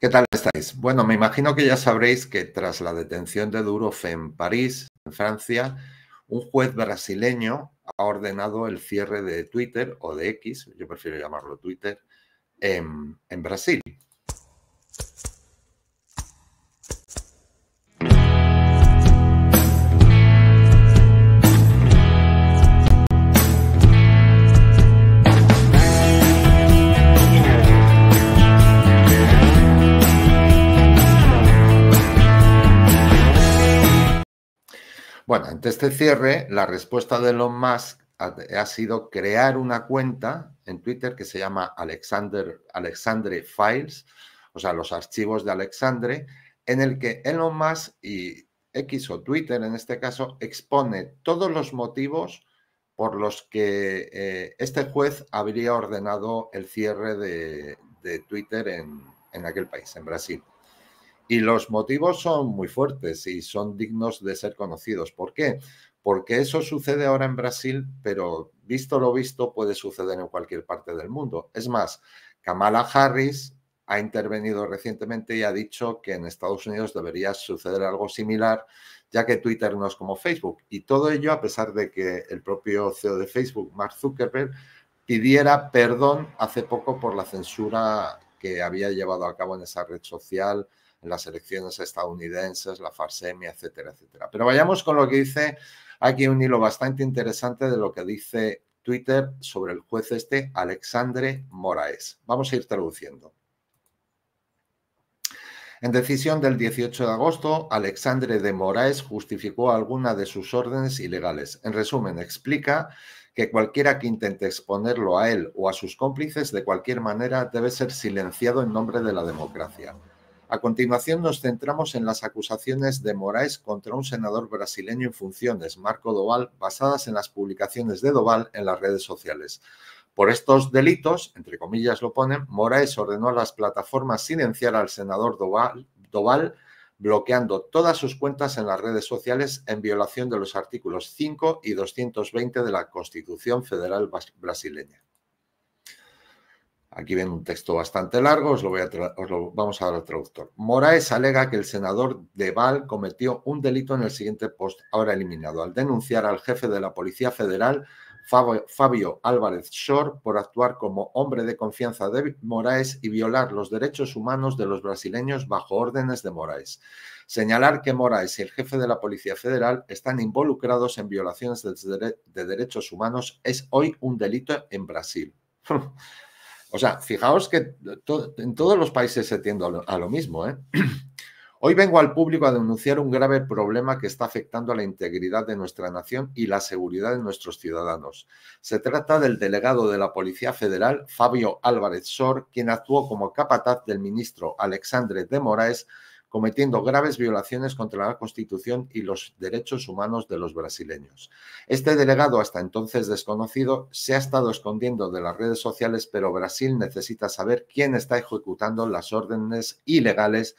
¿Qué tal estáis? Bueno, me imagino que ya sabréis que tras la detención de Durof en París, en Francia, un juez brasileño ha ordenado el cierre de Twitter o de X, yo prefiero llamarlo Twitter, en, en Brasil. este cierre, la respuesta de Elon Musk ha, sido crear una cuenta en Twitter que se llama Alexander, Alexandre Files, o sea, los archivos de Alexandre, en el que Elon Musk y X o Twitter en este caso expone todos los motivos por los que eh, este juez habría ordenado el cierre de, Twitter en, en aquel país, en Brasil. Y los motivos son muy fuertes y son dignos de ser conocidos. ¿Por qué? Porque eso sucede ahora en Brasil, pero visto lo visto puede suceder en cualquier parte del mundo. Es más, Kamala Harris ha intervenido recientemente y ha dicho que en Estados Unidos debería suceder algo similar, ya que Twitter no es como Facebook. Y todo ello a pesar de que el propio CEO de Facebook, Mark Zuckerberg, pidiera perdón hace poco por la censura que había llevado a cabo en esa red social las elecciones estadounidenses, la farsemia, etcétera, etcétera. Pero vayamos con lo que dice aquí un hilo bastante interesante de lo que dice Twitter sobre el juez este, Alexandre Moraes. Vamos a ir traduciendo. En decisión del 18 de agosto, Alexandre de Moraes justificó alguna de sus órdenes ilegales. En resumen, explica que cualquiera que intente exponerlo a él o a sus cómplices de cualquier manera debe ser silenciado en nombre de la democracia. A continuación nos centramos en las acusaciones de Moraes contra un senador brasileño en funciones, Marco Doval, basadas en las publicaciones de Doval en las redes sociales. Por estos delitos, entre comillas lo ponen, Moraes ordenó a las plataformas silenciar al senador Doval, Doval bloqueando todas sus cuentas en las redes sociales en violación de los artículos 5 y 220 de la Constitución Federal Brasileña. Aquí ven un texto bastante largo, os lo, voy a os vamos a dar al traductor. Moraes alega que el senador Deval cometió un delito en el siguiente post, ahora eliminado, al denunciar al jefe de la Policía Federal, Fabio Álvarez Shor por actuar como hombre de confianza de Moraes y violar los derechos humanos de los brasileños bajo órdenes de Moraes. Señalar que Moraes y el jefe de la Policía Federal están involucrados en violaciones de derechos humanos es hoy un delito en Brasil. O sea, fijaos que en todos los países se tiende a lo, mismo. ¿eh? Hoy vengo al público a denunciar un grave problema que está afectando a la integridad de nuestra nación y la seguridad de nuestros ciudadanos. Se trata del delegado de la Policía Federal, Fabio Álvarez Sor, quien actuó como capataz del ministro Alexandre de Moraes cometiendo graves violaciones contra la Constitución y los derechos humanos de los brasileños. Este delegado, hasta entonces desconocido, se ha estado escondiendo de las redes sociales, pero Brasil necesita saber quién está ejecutando las órdenes ilegales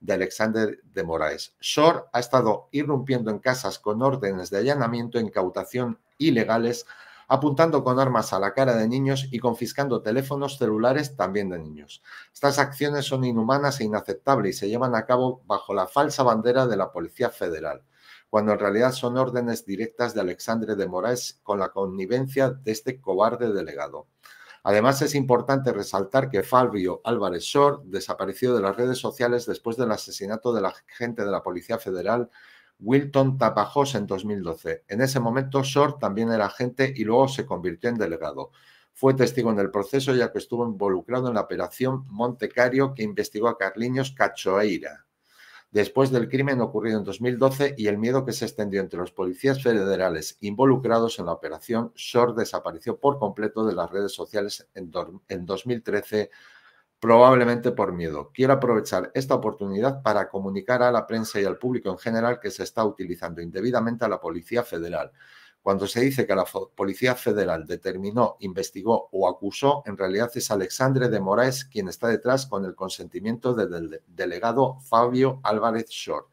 de Alexander de Moraes. Shor ha estado irrumpiendo en casas con órdenes de allanamiento e incautación ilegales apuntando con armas a la cara de niños y confiscando teléfonos celulares también de niños. Estas acciones son inhumanas e inaceptables y se llevan a cabo bajo la falsa bandera de la Policía Federal cuando en realidad son órdenes directas de Alexandre de Moraes con la connivencia de este cobarde delegado. Además, es importante resaltar que Fabio Álvarez Sor desapareció de las redes sociales después del asesinato de la agente de la Policía Federal Wilton Tapajós en 2012. En ese momento, Short también era agente y luego se convirtió en delegado. Fue testigo en el proceso ya que estuvo involucrado en la operación Montecario que investigó a Carliños Cachoeira. Después del crimen ocurrido en 2012 y el miedo que se extendió entre los policías federales involucrados en la operación, Short desapareció por completo de las redes sociales en 2013 probablemente por miedo. Quiero aprovechar esta oportunidad para comunicar a la prensa y al público en general que se está utilizando indebidamente a la Policía Federal. Cuando se dice que la Policía Federal determinó, investigó o acusó, en realidad es Alexandre de Moraes quien está detrás con el consentimiento del delegado Fabio Álvarez Short.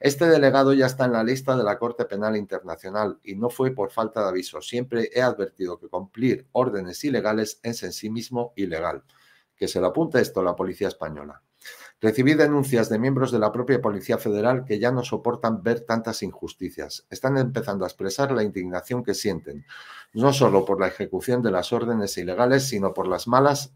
Este delegado ya está en la lista de la Corte Penal Internacional y no fue por falta de aviso. Siempre he advertido que cumplir órdenes ilegales es en sí mismo ilegal que se le apunta esto a la policía española. Recibí denuncias de miembros de la propia Policía Federal que ya no soportan ver tantas injusticias. Están empezando a expresar la indignación que sienten, no solo por la ejecución de las órdenes ilegales, sino por las malas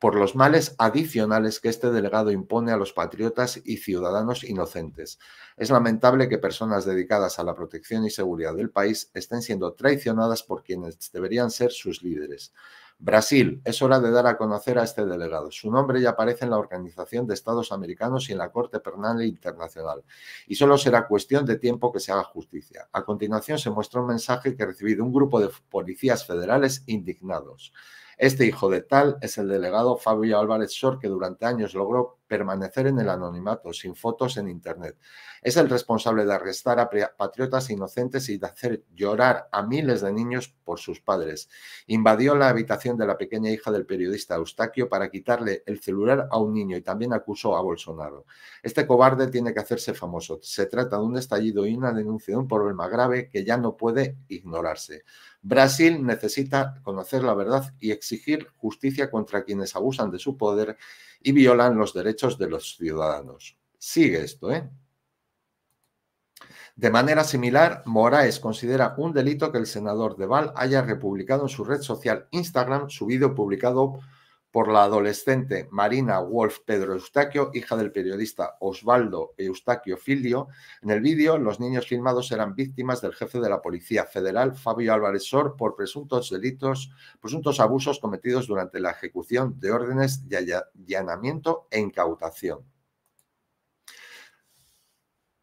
por los males adicionales que este delegado impone a los patriotas y ciudadanos inocentes. Es lamentable que personas dedicadas a la protección y seguridad del país estén siendo traicionadas por quienes deberían ser sus líderes. Brasil, es hora de dar a conocer a este delegado. Su nombre ya aparece en la Organización de Estados Americanos y en la Corte Penal Internacional, y solo será cuestión de tiempo que se haga justicia. A continuación se muestra un mensaje que recibí de un grupo de policías federales indignados. Este hijo de tal es el delegado Fabio Álvarez Sor, que durante años logró permanecer en el anonimato, sin fotos en Internet. Es el responsable de arrestar a patriotas inocentes y de hacer llorar a miles de niños por sus padres. Invadió la habitación de la pequeña hija del periodista Eustaquio para quitarle el celular a un niño y también acusó a Bolsonaro. Este cobarde tiene que hacerse famoso. Se trata de un estallido y una denuncia de un problema grave que ya no puede ignorarse. Brasil necesita conocer la verdad y exigir justicia contra quienes abusan de su poder y violan los derechos de los ciudadanos. Sigue esto, ¿eh? De manera similar, Moraes considera un delito que el senador Deval haya republicado en su red social Instagram su vídeo publicado por la adolescente Marina Wolf Pedro Eustaquio, hija del periodista Osvaldo Eustaquio Filio. En el vídeo, los niños filmados eran víctimas del jefe de la Policía Federal, Fabio Álvarez Sor, por presuntos delitos, presuntos abusos cometidos durante la ejecución de órdenes de allanamiento e incautación.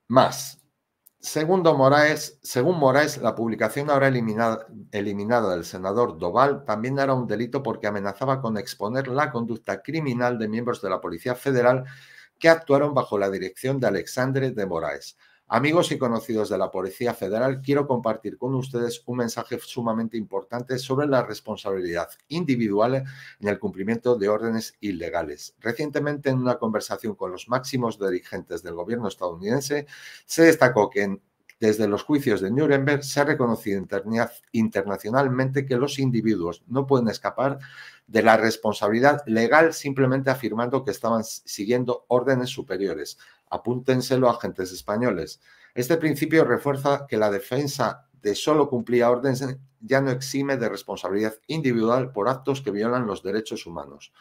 Más, según Moraes, la publicación ahora eliminada, del senador Doval también era un delito porque amenazaba con exponer la conducta criminal de miembros de la Policía Federal que actuaron bajo la dirección de Alexandre de Moraes. Amigos y conocidos de la Policía Federal, quiero compartir con ustedes un mensaje sumamente importante sobre la responsabilidad individual en el cumplimiento de órdenes ilegales. Recientemente, en una conversación con los máximos dirigentes del gobierno estadounidense, se destacó que en desde los juicios de Nuremberg se ha reconocido internacionalmente que los individuos no pueden escapar de la responsabilidad legal simplemente afirmando que estaban siguiendo órdenes superiores. Apúntenselo a agentes españoles. Este principio refuerza que la defensa de solo cumplir órdenes ya no exime de responsabilidad individual por actos que violan los derechos humanos.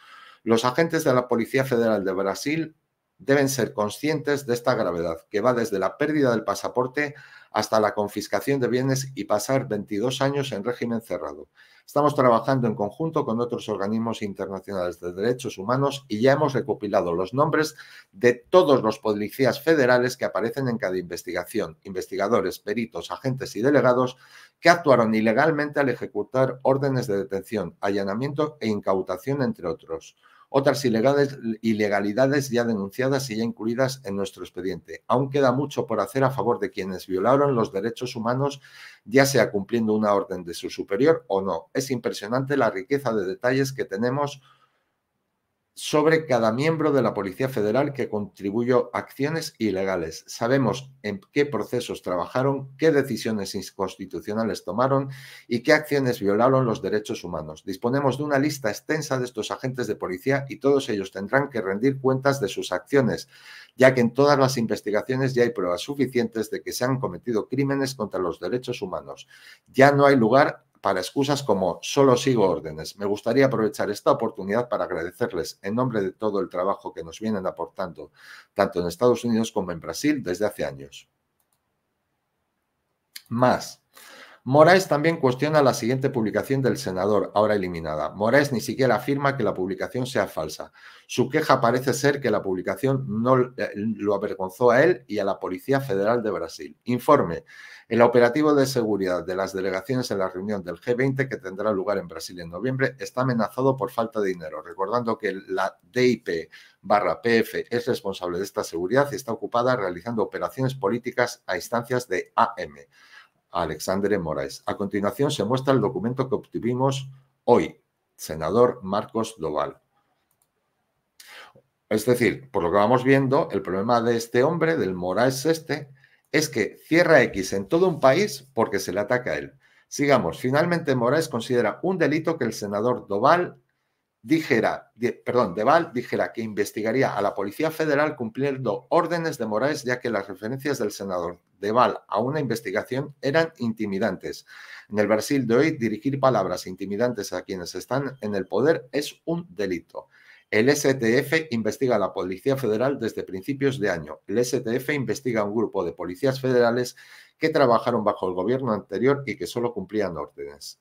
Los agentes de la Policía Federal de Brasil deben ser conscientes de esta gravedad, que va desde la pérdida del pasaporte hasta la confiscación de bienes y pasar 22 años en régimen cerrado. Estamos trabajando en conjunto con otros organismos internacionales de derechos humanos y ya hemos recopilado los nombres de todos los policías federales que aparecen en cada investigación, investigadores, peritos, agentes y delegados que actuaron ilegalmente al ejecutar órdenes de detención, allanamiento e incautación, entre otros otras ilegalidades ya denunciadas y ya incluidas en nuestro expediente. Aún queda mucho por hacer a favor de quienes violaron los derechos humanos, ya sea cumpliendo una orden de su superior o no. Es impresionante la riqueza de detalles que tenemos sobre cada miembro de la Policía Federal que contribuyó a acciones ilegales. Sabemos en qué procesos trabajaron, qué decisiones inconstitucionales tomaron y qué acciones violaron los derechos humanos. Disponemos de una lista extensa de estos agentes de policía y todos ellos tendrán que rendir cuentas de sus acciones, ya que en todas las investigaciones ya hay pruebas suficientes de que se han cometido crímenes contra los derechos humanos. Ya no hay lugar para excusas como solo sigo órdenes. Me gustaría aprovechar esta oportunidad para agradecerles en nombre de todo el trabajo que nos vienen aportando, tanto en Estados Unidos como en Brasil desde hace años. Más. Moraes también cuestiona la siguiente publicación del senador, ahora eliminada. Moraes ni siquiera afirma que la publicación sea falsa. Su queja parece ser que la publicación no eh, lo avergonzó a él y a la Policía Federal de Brasil. Informe. El operativo de seguridad de las delegaciones en la reunión del G20 que tendrá lugar en Brasil en noviembre está amenazado por falta de dinero, recordando que la DIP barra PF es responsable de esta seguridad y está ocupada realizando operaciones políticas a instancias de AM. Alexandre Moraes. A continuación se muestra el documento que obtuvimos hoy, senador Marcos Doval. Es decir, por lo que vamos viendo, el problema de este hombre, del Moraes este, es que cierra X en todo un país porque se le ataca a él. Sigamos. Finalmente, Moraes considera un delito que el senador Doval dijera, Deval dijera que investigaría a la Policía Federal cumpliendo órdenes de Moraes, ya que las referencias del senador Deval a una investigación eran intimidantes. En el Brasil de hoy, dirigir palabras intimidantes a quienes están en el poder es un delito. El STF investiga a la Policía Federal desde principios de año. El STF investiga a un grupo de policías federales que trabajaron bajo el gobierno anterior y que solo cumplían órdenes.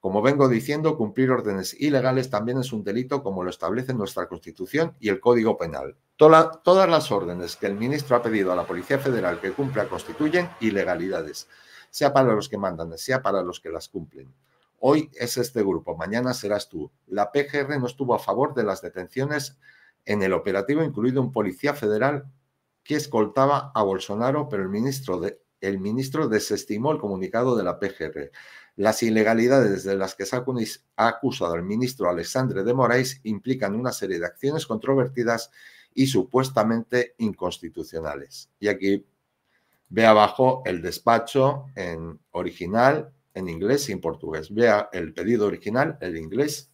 Como vengo diciendo, cumplir órdenes ilegales también es un delito como lo establece nuestra Constitución y el Código Penal. todas las órdenes que el ministro ha pedido a la Policía Federal que cumpla constituyen ilegalidades, sea para los que mandan, sea para los que las cumplen. Hoy es este grupo, mañana serás tú. La PGR no estuvo a favor de las detenciones en el operativo, incluido un policía federal que escoltaba a Bolsonaro, pero el ministro, el ministro desestimó el comunicado de la PGR. Las ilegalidades de las que Sacunis ha acusado al ministro Alexandre de Moraes implican una serie de acciones controvertidas y supuestamente inconstitucionales. Y aquí ve abajo el despacho en original en inglés y en portugués. Vea el pedido original, el inglés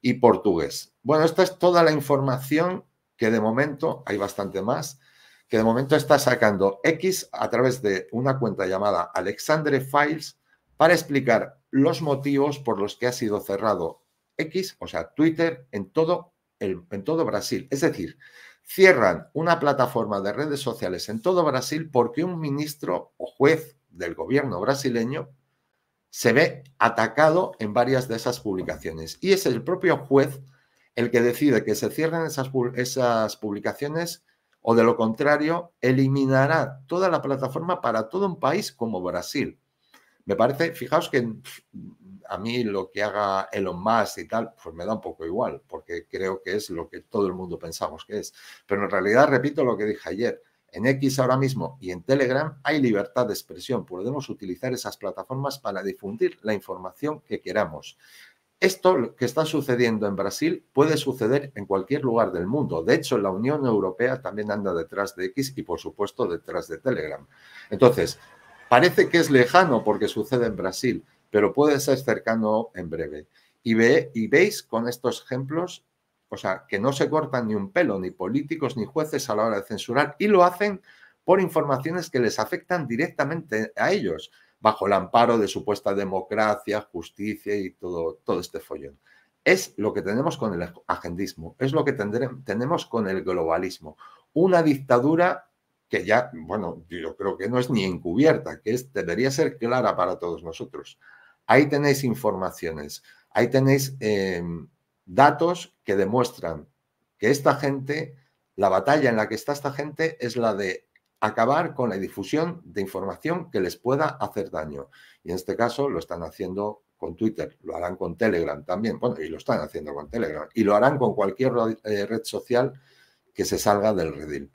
y portugués. Bueno, esta es toda la información que de momento, hay bastante más, que de momento está sacando X a través de una cuenta llamada Alexandre Files para explicar los motivos por los que ha sido cerrado X, o sea, Twitter, en todo, en todo Brasil. Es decir, cierran una plataforma de redes sociales en todo Brasil porque un ministro o juez del gobierno brasileño se ve atacado en varias de esas publicaciones. Y es el propio juez el que decide que se cierren esas, esas publicaciones o de lo contrario, eliminará toda la plataforma para todo un país como Brasil. Me parece, fijaos que mm, a mí lo que haga Elon Musk y tal, pues me da un poco igual, porque creo que es lo que todo el mundo pensamos que es. Pero en realidad, repito lo que dije ayer, en X ahora mismo y en Telegram hay libertad de expresión. Podemos utilizar esas plataformas para difundir la información que queramos. Esto que está sucediendo en Brasil puede suceder en cualquier lugar del mundo. De hecho, la Unión Europea también anda detrás de X y, por supuesto, detrás de Telegram. Entonces, parece que es lejano porque sucede en Brasil, pero puede ser cercano en breve. Y, ve, y veis con estos ejemplos o sea, que no se cortan ni un pelo, ni políticos ni jueces a la hora de censurar, y lo hacen por informaciones que les afectan directamente a ellos, bajo el amparo de supuesta democracia, justicia y todo, todo este follón. Es lo que tenemos con el agendismo, es lo que tenemos con el globalismo. Una dictadura que ya, bueno, yo creo que no es ni encubierta, que debería ser clara para todos nosotros. Ahí tenéis informaciones, ahí tenéis... Eh, datos que demuestran que esta gente, la batalla en la que está esta gente es la de acabar con la difusión de información que les pueda hacer daño. Y en este caso lo están haciendo con Twitter, lo harán con Telegram también, bueno, y lo están haciendo con Telegram, y lo harán con cualquier eh, red social que se salga del redil.